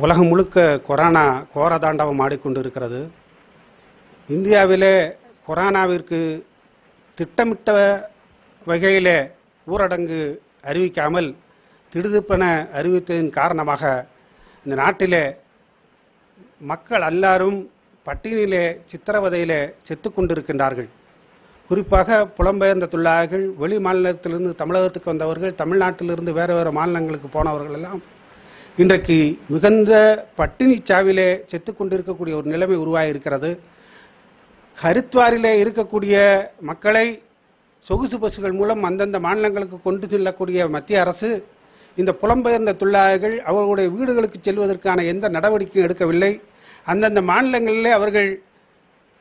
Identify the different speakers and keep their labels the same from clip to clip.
Speaker 1: உலகம் முழுக்க கொரோனா கோர தாண்டவம் இருக்கிறது இந்தியாவிலே கொரோனாவிற்கு திட்டமிட்ட வகையிலே ஊரடங்கு அறிவிக்காமல் திடுதிப்பென அறிவித்ததன் காரணமாக இந்த நாட்டிலே மக்கள் எல்லாரும் பட்டினியிலே சித்திரவதையிலே செத்து கொண்டிருக்கின்றார்கள் குறிப்பாக புலம்பெயர்ந்த தொழிலாளர்கள் வெளி மாநிலத்திலிருந்து தமிழகத்துக்கு வந்தவர்கள் தமிழ்நாட்டிலிருந்து வேறு வேறு மாநிலங்களுக்கு போனவர்கள் எல்லாம் இன்றைக்கு மிகுந்த பட்டினி சாவிலே செத்து கொண்டிருக்கக்கூடிய ஒரு நிலைமை உருவாகியிருக்கிறது ஹரித்வாரிலே இருக்கக்கூடிய மக்களை சொகுசு பஸ்கள் மூலம் அந்தந்த மாநிலங்களுக்கு கொண்டு செல்லக்கூடிய மத்திய அரசு இந்த புலம்பெயர்ந்த தொழிலாளர்கள் அவர்களுடைய வீடுகளுக்கு செல்வதற்கான எந்த நடவடிக்கையும் எடுக்கவில்லை அந்தந்த மாநிலங்களிலே அவர்கள்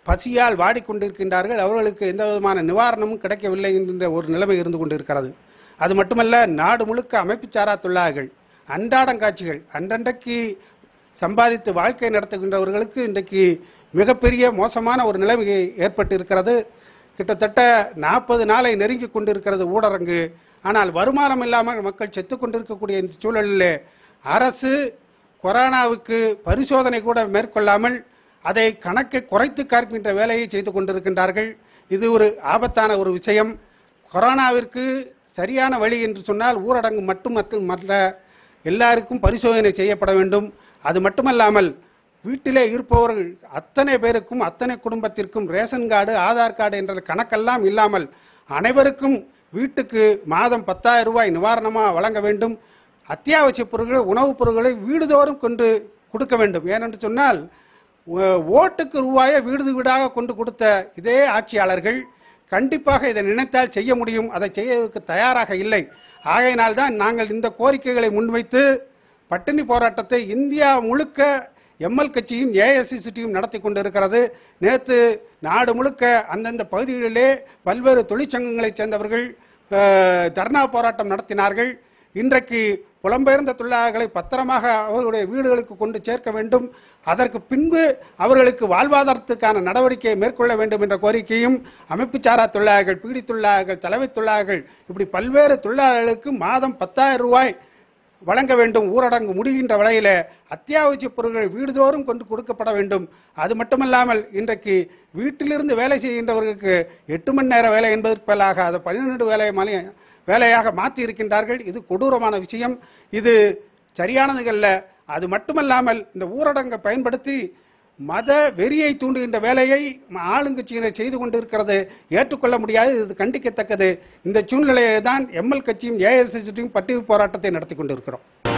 Speaker 1: பசியால் வாடிக்கொண்டிருக்கின்றார்கள் அவர்களுக்கு எந்த விதமான நிவாரணமும் கிடைக்கவில்லை என்கின்ற ஒரு நிலைமை இருந்து கொண்டிருக்கிறது அது மட்டுமல்ல நாடு முழுக்க அமைப்புச்சாரா தொழிலாளர்கள் அன்றாடம் காட்சிகள் அன்றன்றைக்கு சம்பாதித்து வாழ்க்கை நடத்துகின்றவர்களுக்கு இன்றைக்கு மிகப்பெரிய மோசமான ஒரு நிலைமை ஏற்பட்டு இருக்கிறது கிட்டத்தட்ட நாற்பது நாளை நெருங்கி கொண்டிருக்கிறது ஊடரங்கு ஆனால் வருமானம் இல்லாமல் மக்கள் செத்து கொண்டிருக்கக்கூடிய இந்த சூழலில் அரசு கொரோனாவுக்கு பரிசோதனை கூட மேற்கொள்ளாமல் அதை கணக்கை குறைத்து காக்கின்ற வேலையை செய்து கொண்டிருக்கின்றார்கள் இது ஒரு ஆபத்தான ஒரு விஷயம் கொரோனாவிற்கு சரியான வழி என்று சொன்னால் ஊரடங்கு மட்டும் மற்றும் மற்ற எல்லாருக்கும் பரிசோதனை செய்யப்பட வேண்டும் அது மட்டுமல்லாமல் வீட்டிலே இருப்பவர்கள் அத்தனை பேருக்கும் அத்தனை குடும்பத்திற்கும் ரேஷன் கார்டு ஆதார் கார்டு என்ற கணக்கெல்லாம் இல்லாமல் அனைவருக்கும் வீட்டுக்கு மாதம் பத்தாயிரம் ரூபாய் நிவாரணமாக வழங்க வேண்டும் அத்தியாவசிய பொருட்களை உணவுப் பொருட்களை வீடுதோறும் கொண்டு கொடுக்க வேண்டும் ஏனென்று சொன்னால் ஓட்டுக்கு ரூபாயை வீடு வீடாக கொண்டு கொடுத்த இதே ஆட்சியாளர்கள் கண்டிப்பாக இதை நினைத்தால் செய்ய முடியும் அதை செய்யறதுக்கு தயாராக இல்லை ஆகையினால் தான் நாங்கள் இந்த கோரிக்கைகளை முன்வைத்து பட்டினி போராட்டத்தை இந்தியா முழுக்க எம்எல் கட்சியும் ஏஐசிசிடியும் நடத்தி கொண்டிருக்கிறது நேற்று நாடு முழுக்க அந்தந்த பகுதிகளிலே பல்வேறு தொழிற்சங்கங்களைச் சேர்ந்தவர்கள் தர்ணா போராட்டம் நடத்தினார்கள் இன்றைக்கு புலம்பெயர்ந்த தொழிலாளர்களை பத்திரமாக அவர்களுடைய வீடுகளுக்கு கொண்டு சேர்க்க வேண்டும் அதற்கு பின்பு அவர்களுக்கு வாழ்வாதாரத்திற்கான நடவடிக்கையை மேற்கொள்ள வேண்டும் என்ற கோரிக்கையும் அமைப்பு சாரா தொழிலாளர்கள் பீடி தொழிலாளர்கள் தலைமை தொழிலாளர்கள் இப்படி பல்வேறு தொழிலாளர்களுக்கு மாதம் பத்தாயிரம் ரூபாய் வழங்க வேண்டும் ஊரடங்கு முடிகின்ற வகையில் அத்தியாவசிய பொருட்கள் வீடுதோறும் கொண்டு கொடுக்கப்பட வேண்டும் அது மட்டுமல்லாமல் இன்றைக்கு வீட்டிலிருந்து வேலை செய்கின்றவர்களுக்கு எட்டு மணி நேர வேலை என்பதற்கு பதிலாக அதை பன்னிரெண்டு வேலை மலை வேலையாக மாற்றி இருக்கின்றார்கள் இது கொடூரமான விஷயம் இது சரியானதுகள்ல அது மட்டுமல்லாமல் இந்த ஊரடங்கை பயன்படுத்தி மத வெறியை தூண்டுகின்ற வேலையை ஆளுங்கட்சியினர் செய்து கொண்டிருக்கிறது ஏற்றுக்கொள்ள முடியாது இது கண்டிக்கத்தக்கது இந்த சூழ்நிலையை தான் எம்எல் கட்சியும் ஏஎஸ்எஸ்டியும் பட்டியல் போராட்டத்தை நடத்தி கொண்டிருக்கிறோம்